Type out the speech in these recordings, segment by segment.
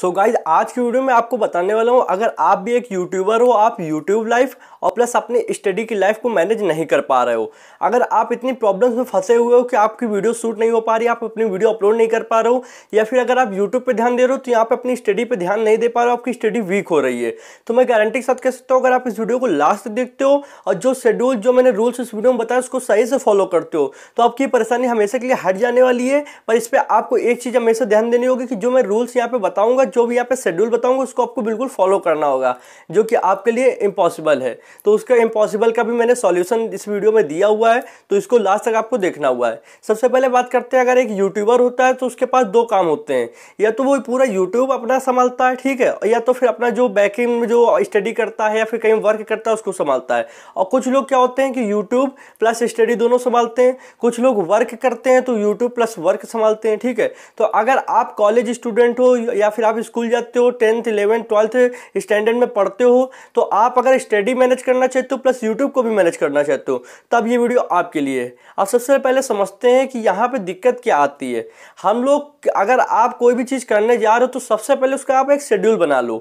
सो so guys आज की video में आपको बताने वाला हूँ अगर आप भी एक यूट्यूबर हो आप यूट्यूब लाइफ और प्लस अपनी स्टडी की लाइफ को मैनेज नहीं कर पा रहे हो अगर आप इतनी प्रॉब्लम्स में फंसे हुए हो कि आपकी वीडियो शूट नहीं हो पा रही आप अपनी वीडियो अपलोड नहीं कर पा रहे हो या फिर अगर आप यूट्यूब पर ध्यान दे रहे हो तो यहाँ पर अपनी स्टडी पर ध्यान नहीं दे पा रहे हो आपकी स्टडी वीक हो रही है तो मैं गारंटी के साथ कह सकता हूँ अगर आप इस वीडियो को लास्ट देखते हो और जो शेड्यूल जो मैंने रूल्स इस वीडियो में बताया उसको सही से फॉलो करते हो तो आपकी परेशानी हमेशा के लिए हट जाने वाली है पर इस पर आपको एक चीज़ हमेशा ध्यान देनी होगी कि जो मैं रूल्स यहाँ पर बताऊँगा जो भी यहाँ पे शेड्यूल बताऊंगा उसको आपको बिल्कुल फॉलो करना होगा जो कि आपके लिए इम्पॉसिबल है तो उसका इम्पॉसिबल का भी मैंने सॉल्यूशन इस वीडियो में दिया हुआ है तो इसको लास्ट तक आपको देखना हुआ है सबसे पहले बात करते हैं अगर एक यूट्यूबर होता है तो उसके पास दो काम होते हैं या तो वो पूरा यूट्यूब अपना संभालता है ठीक है या तो फिर अपना जो बैकिंग जो स्टडी करता है या फिर कहीं वर्क करता है उसको संभालता है और कुछ लोग क्या होते हैं कि यूट्यूब प्लस स्टडी दोनों संभालते हैं कुछ लोग वर्क करते हैं तो यूट्यूब प्लस वर्क संभालते हैं ठीक है तो अगर आप कॉलेज स्टूडेंट हो या फिर आप स्कूल जाते हो टेंथ इलेवेंथ ट्वेल्थ स्टैंडर्ड में पढ़ते हो तो आप अगर स्टडी मैनेज करना चाहते हो प्लस यूट्यूब को भी मैनेज करना चाहते हो तब ये वीडियो आपके लिए है आप सबसे पहले समझते हैं कि यहाँ पर दिक्कत क्या आती है हम लोग अगर आप कोई भी चीज़ करने जा रहे हो तो सबसे पहले उसका आप एक शेड्यूल बना लो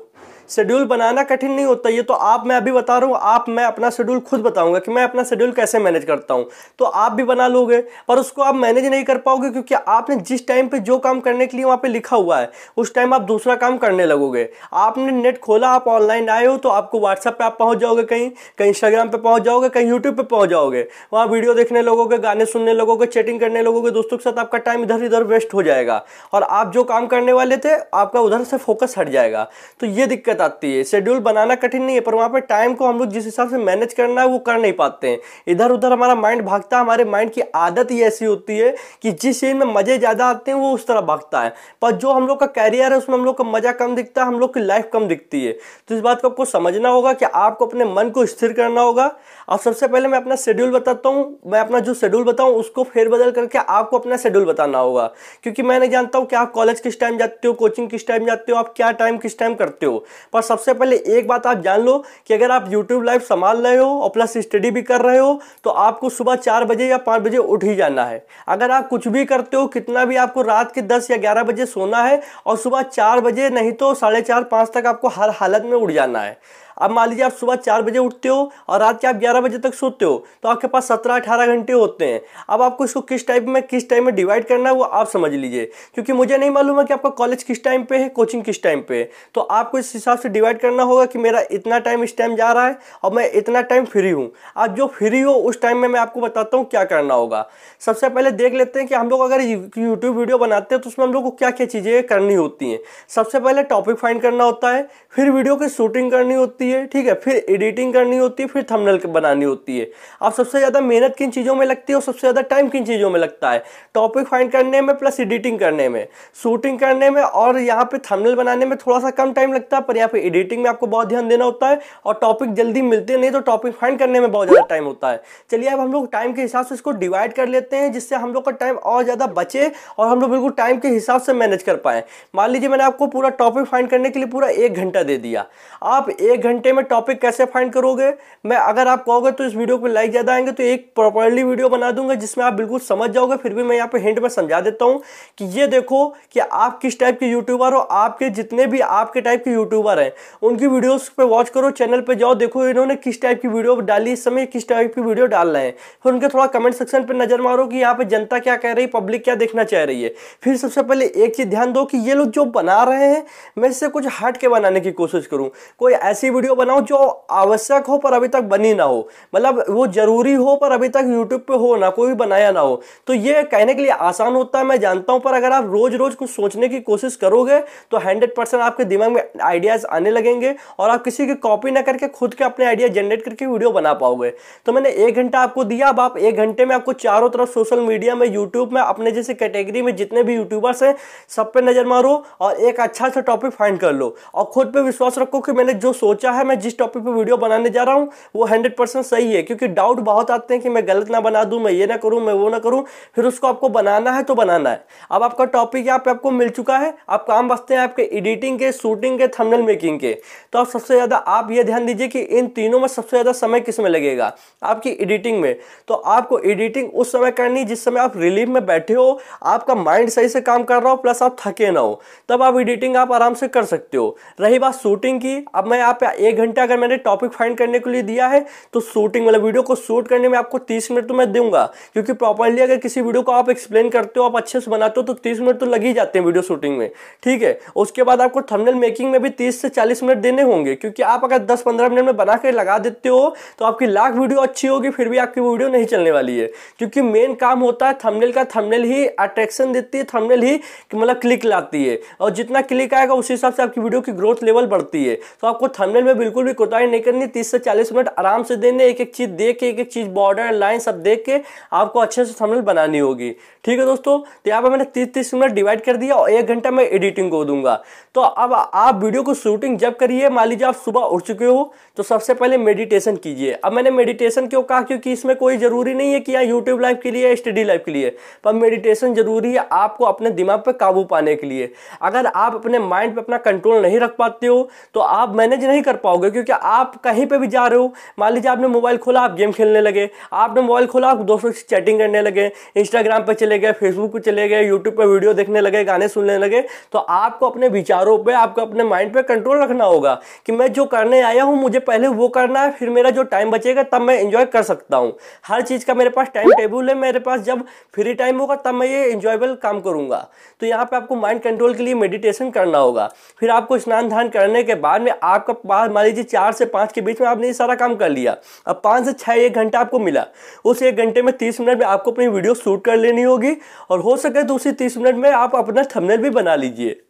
शेड्यूल बनाना कठिन नहीं होता ये तो आप मैं अभी बता रहा हूँ आप मैं अपना शेड्यूल खुद बताऊंगा कि मैं अपना शेड्यूल कैसे मैनेज करता हूँ तो आप भी बना लोगे पर उसको आप मैनेज नहीं कर पाओगे क्योंकि आपने जिस टाइम पर जो काम करने के लिए वहाँ पर लिखा हुआ है उस टाइम आप दूसरा काम करने लगोगे आपने नेट खोला आप ऑनलाइन आए हो तो आपको व्हाट्सअप पर आप पहुँच जाओगे कहीं कहीं इंस्टाग्राम पर पहुँच जाओगे कहीं यूट्यूब पर पहुँच जाओगे वहाँ वीडियो देखने लोगों के गाने सुनने लोगों के चैटिंग करने लोगों के दोस्तों के साथ आपका टाइम इधर इधर वेस्ट हो जाएगा और आप जो काम करने वाले थे आपका उधर से फोकस हट जाएगा तो ये दिक्कत दिक्कत आती है शेड्यूल बनाना कठिन नहीं है पर वहाँ पर टाइम को हम लोग जिस हिसाब से मैनेज करना है वो कर नहीं पाते हैं इधर उधर हमारा माइंड भागता है हमारे माइंड की आदत ही ऐसी होती है कि जिस चीज़ में मज़े ज़्यादा आते हैं वो उस तरह भागता है पर जो हम लोग का कैरियर है उसमें हम लोग का मज़ा कम दिखता है हम लोग की लाइफ कम दिखती है तो इस बात को आपको समझना होगा कि आपको अपने मन को स्थिर करना होगा और सबसे पहले मैं अपना शेड्यूल बताता हूँ मैं अपना जो शेड्यूल बताऊँ उसको बदल करके आपको अपना शेड्यूल बताना होगा क्योंकि मैं नहीं जानता हूँ कि आप कॉलेज किस टाइम जाते हो कोचिंग किस टाइम जाते हो आप क्या टाइम किस टाइम करते हो पर सबसे पहले एक बात आप जान लो कि अगर आप यूट्यूब लाइव संभाल रहे हो और प्लस स्टडी भी कर रहे हो तो आपको सुबह चार बजे या पाँच बजे उठ ही जाना है अगर आप कुछ भी करते हो कितना भी आपको रात के दस या ग्यारह बजे सोना है और सुबह चार बजे नहीं तो साढ़े चार पाँच तक आपको हर हालत में उठ जाना है अब मान लीजिए आप सुबह चार बजे उठते हो और रात के आप ग्यारह बजे तक सोते हो तो आपके पास सत्रह अठारह घंटे होते हैं अब आपको इसको किस टाइप में किस टाइम में डिवाइड करना है वो आप समझ लीजिए क्योंकि मुझे नहीं मालूम है कि आपका कॉलेज किस टाइम पे है कोचिंग किस टाइम पे है तो आपको इस हिसाब से डिवाइड करना होगा कि मेरा इतना टाइम इस टाइम जा रहा है और मैं इतना टाइम फ्री हूँ आप जो फ्री हो उस टाइम में मैं आपको बताता हूँ क्या करना होगा सबसे पहले देख लेते हैं कि हम लोग अगर यूट्यूब वीडियो बनाते हैं तो उसमें हम लोग को क्या क्या चीज़ें करनी होती हैं सबसे पहले टॉपिक फाइंड करना होता है फिर वीडियो की शूटिंग करनी होती है होती है ठीक है फिर एडिटिंग करनी होती है फिर थंबनेल बनानी होती है अब सबसे ज़्यादा मेहनत किन चीज़ों में लगती है और सबसे ज़्यादा टाइम किन चीज़ों में लगता है टॉपिक फाइंड करने में प्लस एडिटिंग करने में शूटिंग करने में और यहाँ पे थंबनेल बनाने में थोड़ा सा कम टाइम लगता है पर यहाँ पे एडिटिंग में आपको बहुत ध्यान देना होता है और टॉपिक जल्दी मिलते नहीं तो टॉपिक फाइंड करने में बहुत ज़्यादा टाइम होता है चलिए अब हम लोग टाइम के हिसाब से इसको डिवाइड कर लेते हैं जिससे हम लोग का टाइम और ज़्यादा बचे और हम लोग बिल्कुल टाइम के हिसाब से मैनेज कर पाएँ मान लीजिए मैंने आपको पूरा टॉपिक फाइंड करने के लिए पूरा एक घंटा दे दिया आप एक घंटा घंटे में टॉपिक कैसे फाइंड करोगे मैं अगर आप कहोगे तो इस वीडियो पे लाइक ज़्यादा आएंगे तो एक प्रॉपरली वीडियो बना दूंगा जिसमें आप बिल्कुल समझ जाओगे फिर भी मैं यहाँ पे हिंट में समझा देता हूँ कि ये देखो कि आप किस टाइप के यूट्यूबर हो आपके जितने भी आपके टाइप के यूट्यूबर हैं उनकी वीडियोस पर वॉच करो चैनल पर जाओ देखो इन्होंने किस टाइप की वीडियो डाली इस समय किस टाइप की वीडियो डाल रहे हैं फिर उनके थोड़ा कमेंट सेक्शन पर नज़र मारो कि यहाँ पर जनता क्या कह रही पब्लिक क्या देखना चाह रही है फिर सबसे पहले एक चीज़ ध्यान दो कि ये लोग जो बना रहे हैं मैं इससे कुछ हट के बनाने की कोशिश करूँ कोई ऐसी वीडियो वीडियो बनाऊं जो आवश्यक हो पर अभी तक बनी ना हो मतलब वो ज़रूरी हो पर अभी तक यूट्यूब पे हो ना कोई भी बनाया ना हो तो ये कहने के लिए आसान होता है मैं जानता हूं पर अगर आप रोज़ रोज़ कुछ सोचने की कोशिश करोगे तो हंड्रेड परसेंट आपके दिमाग में आइडियाज़ आने लगेंगे और आप किसी की कॉपी ना करके खुद के अपने आइडिया जनरेट करके वीडियो बना पाओगे तो मैंने एक घंटा आपको दिया अब आप एक घंटे में आपको चारों तरफ सोशल मीडिया में यूट्यूब में अपने जैसे कैटेगरी में जितने भी यूट्यूबर्स हैं सब पे नज़र मारो और एक अच्छा सा टॉपिक फाइंड कर लो और खुद पर विश्वास रखो कि मैंने जो सोचा है मैं जिस टॉपिक पे वीडियो बनाने जा रहा हूँ वो हंड्रेड परसेंट सही है क्योंकि डाउट बहुत आते हैं कि मैं गलत ना बना दूँ मैं ये ना करूँ मैं वो ना करूँ फिर उसको आपको बनाना है तो बनाना है अब आपका टॉपिक यहाँ पे आपको मिल चुका है आप काम बसते हैं आपके एडिटिंग के शूटिंग के थंबनेल मेकिंग के तो आप सबसे ज़्यादा आप ये ध्यान दीजिए कि इन तीनों में सबसे ज़्यादा समय किस में लगेगा आपकी एडिटिंग में तो आपको एडिटिंग उस समय करनी जिस समय आप रिलीफ में बैठे हो आपका माइंड सही से काम कर रहा हो प्लस आप थके ना हो तब आप एडिटिंग आप आराम से कर सकते हो रही बात शूटिंग की अब मैं यहाँ पे एक घंटा अगर मैंने टॉपिक फाइंड करने के लिए दिया है तो शूटिंग मतलब वीडियो को शूट करने में आपको तीस मिनट तो मैं दूंगा क्योंकि प्रॉपरली अगर किसी वीडियो को आप एक्सप्लेन करते हो आप अच्छे से बनाते हो तो तीस मिनट तो लग ही जाते हैं वीडियो शूटिंग में ठीक है उसके बाद आपको थंबनेल मेकिंग में भी तीस से चालीस मिनट देने होंगे क्योंकि आप अगर दस पंद्रह मिनट में बना कर लगा देते हो तो आपकी लाख वीडियो अच्छी होगी फिर भी आपकी वीडियो नहीं चलने वाली है क्योंकि मेन काम होता है थंबनेल का थंबनेल ही अट्रैक्शन देती है थंबनेल ही मतलब क्लिक लाती है और जितना क्लिक आएगा उस हिसाब से आपकी वीडियो की ग्रोथ लेवल बढ़ती है तो आपको थंबनेल में बिल्कुल भी कोताही नहीं करनी तीस से चालीस मिनट आराम से देने एक एक चीज़ देख के एक एक चीज़ बॉर्डर लाइन सब देख के आपको अच्छे से थंबनेल बनानी होगी ठीक है दोस्तों तो यहाँ पर मैंने तीस तीस मिनट डिवाइड कर दिया और एक घंटा मैं एडिटिंग को दूंगा तो अब आप वीडियो को शूटिंग जब करिए मान लीजिए आप सुबह उठ चुके हो तो सबसे पहले मेडिटेशन कीजिए अब मैंने मेडिटेशन क्यों कहा क्योंकि इसमें कोई ज़रूरी नहीं है कि यहाँ यूट्यूब लाइफ के लिए स्टडी लाइफ के लिए पर मेडिटेशन ज़रूरी है आपको अपने दिमाग पर काबू पाने के लिए अगर आप अपने माइंड पर अपना कंट्रोल नहीं रख पाते हो तो आप मैनेज नहीं कर पाओगे क्योंकि आप कहीं पे भी जा रहे हो मान लीजिए आपने मोबाइल खोला आप गेम खेलने लगे आपने मोबाइल खोला आप दोस्तों से चैटिंग करने लगे इंस्टाग्राम पर चले गए फेसबुक पर चले गए यूट्यूब पर वीडियो देखने लगे गाने सुनने लगे तो आपको अपने विचारों पर आपको अपने माइंड पर कंट्रोल रखना होगा कि मैं जो करने आया हूँ मुझे पहले वो करना है फिर मेरा जो टाइम बचेगा तब मैं इंजॉय कर सकता हूँ हर चीज़ का मेरे पास टाइम टेबल है मेरे पास जब फ्री टाइम होगा तब मैं ये इंजॉयबल काम करूँगा तो यहाँ पर आपको माइंड कंट्रोल के लिए मेडिटेशन करना होगा फिर आपको स्नान ध्यान करने के बाद में आपका पास बाद मान लीजिए चार से पाँच के बीच में आपने ये सारा काम कर लिया अब पाँच से छः एक घंटा आपको मिला उस एक घंटे में तीस मिनट में आपको अपनी वीडियो शूट कर लेनी होगी और हो सके तो उसी तीस मिनट में आप अपना थंबनेल भी बना लीजिए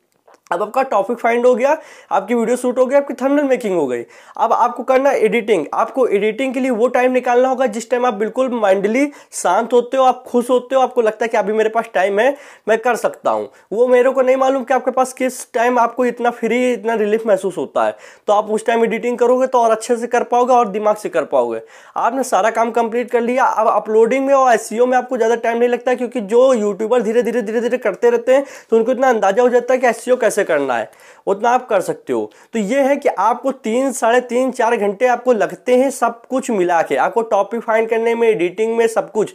अब आपका टॉपिक फाइंड हो गया आपकी वीडियो शूट हो गई आपकी थंबनेल मेकिंग हो गई अब आपको करना एडिटिंग आपको एडिटिंग के लिए वो टाइम निकालना होगा जिस टाइम आप बिल्कुल माइंडली शांत होते हो आप खुश होते हो आपको लगता है कि अभी मेरे पास टाइम है मैं कर सकता हूँ वो मेरे को नहीं मालूम कि आपके पास किस टाइम आपको इतना फ्री इतना रिलीफ महसूस होता है तो आप उस टाइम एडिटिंग करोगे तो और अच्छे से कर पाओगे और दिमाग से कर पाओगे आपने सारा काम कंप्लीट कर लिया अब अपलोडिंग में और एस e में आपको ज़्यादा टाइम नहीं लगता क्योंकि जो यूट्यूबर धीरे धीरे धीरे धीरे करते रहते हैं तो उनको इतना अंदाजा हो जाता है कि एस e कैसे कैसे करना है उतना आप कर सकते हो तो ये है कि आपको तीन साढ़े तीन चार घंटे आपको लगते हैं सब कुछ मिला के आपको टॉपिक फाइंड करने में एडिटिंग में सब कुछ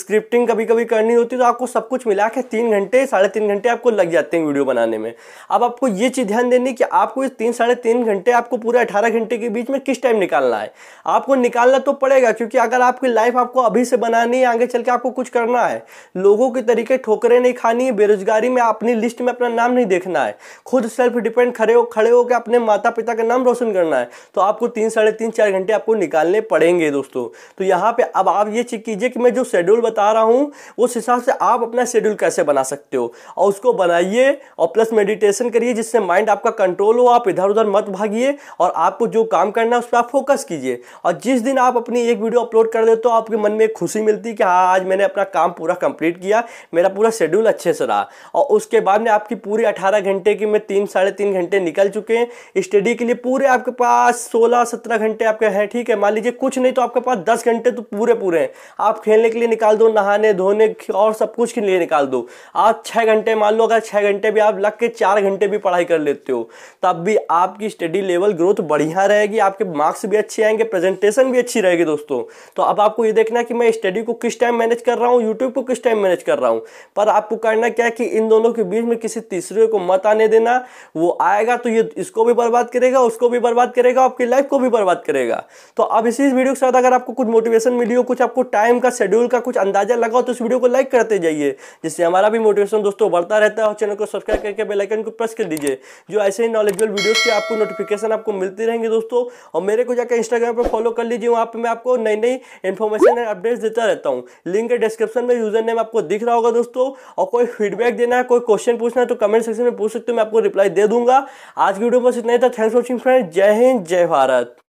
स्क्रिप्टिंग कभी कभी करनी होती है तो आपको सब कुछ मिला के तीन घंटे साढ़े तीन घंटे आपको लग जाते हैं वीडियो बनाने में अब आपको ये चीज़ ध्यान देनी कि आपको इस तीन साढ़े तीन घंटे आपको पूरे अठारह घंटे के बीच में किस टाइम निकालना है आपको निकालना तो पड़ेगा क्योंकि अगर आपकी लाइफ आपको अभी से बनानी है आगे चल के आपको कुछ करना है लोगों के तरीके ठोकरें नहीं खानी है बेरोजगारी में अपनी लिस्ट में अपना नाम नहीं देखना है है खुद सेल्फ डिपेंड खड़े हो खड़े होकर अपने माता पिता का नाम रोशन करना है तो आपको तीन साढ़े तीन चार घंटे आपको निकालने पड़ेंगे दोस्तों तो यहाँ पे अब आप ये चेक कीजिए कि मैं जो शेड्यूल बता रहा हूँ उस हिसाब से आप अपना शेड्यूल कैसे बना सकते हो और उसको बनाइए और प्लस मेडिटेशन करिए जिससे माइंड आपका कंट्रोल हो आप इधर उधर मत भागिए और आपको जो काम करना है उस पर आप फोकस कीजिए और जिस दिन आप अपनी एक वीडियो अपलोड कर देते हो तो आपके मन में खुशी मिलती है कि हाँ आज मैंने अपना काम पूरा कंप्लीट किया मेरा पूरा शेड्यूल अच्छे से रहा और उसके बाद में आपकी पूरी अठारह घंटे घंटे की में तीन साढ़े तीन घंटे निकल चुके हैं स्टडी के लिए पूरे आपके पास सोलह सत्रह घंटे आपके हैं ठीक है मान लीजिए कुछ नहीं तो आपके पास दस घंटे तो पूरे पूरे हैं आप खेलने के लिए निकाल दो नहाने धोने और सब कुछ के लिए निकाल दो आप छः घंटे मान लो अगर छः घंटे भी आप लग के चार घंटे भी पढ़ाई कर लेते हो तब भी आपकी स्टडी लेवल ग्रोथ बढ़िया रहेगी आपके मार्क्स भी अच्छे आएंगे प्रेजेंटेशन भी अच्छी रहेगी दोस्तों तो अब आपको ये देखना कि मैं स्टडी को किस टाइम मैनेज कर रहा हूँ यूट्यूब को किस टाइम मैनेज कर रहा हूँ पर आपको करना क्या है कि इन दोनों के बीच में किसी तीसरे को मत आने देना वो आएगा तो ये इसको भी बर्बाद करेगा उसको भी बर्बाद करेगा आपकी लाइफ को भी बर्बाद करेगा तो अब इसी वीडियो के साथ अगर आपको कुछ मोटिवेशन मिली हो कुछ आपको टाइम का शेड्यूल का कुछ अंदाजा लगा हो तो इस वीडियो को लाइक करते जाइए जिससे हमारा भी मोटिवेशन दोस्तों बढ़ता रहता है और चैनल को सब्सक्राइब करके बेलाइकन को प्रेस कर दीजिए जो ऐसे ही नॉलेजल वीडियोज़ के आपको नोटिफिकेशन आपको मिलती रहेंगी दोस्तों और मेरे को जाकर इंस्टाग्राम पर फॉलो कर लीजिए वहाँ पर मैं आपको नई नई इन्फॉर्मेशन एंड अपडेट्स देता रहता हूँ लिंक के डिस्क्रिप्शन में यूजर नेम आपको दिख रहा होगा दोस्तों और कोई फीडबैक देना है कोई क्वेश्चन पूछना है तो कमेंट सेक्शन में पूछ सकते सकते हो मैं आपको रिप्लाई दे दूंगा आज की वीडियो बस इतना ही था थैंक्स वॉचिंग फ्रेंड जय हिंद जय भारत